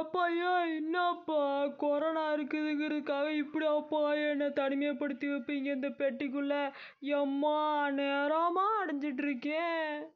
அப்பா ஏன் என்னப்பா கொரோனா இருக்குதுங்கிறதுக்காக இப்படி அப்பா என்னை தனிமைப்படுத்தி வைப்பீங்க இந்த பெட்டிக்குள்ளே எம்மா நேரமாக அடைஞ்சிட்ருக்கேன்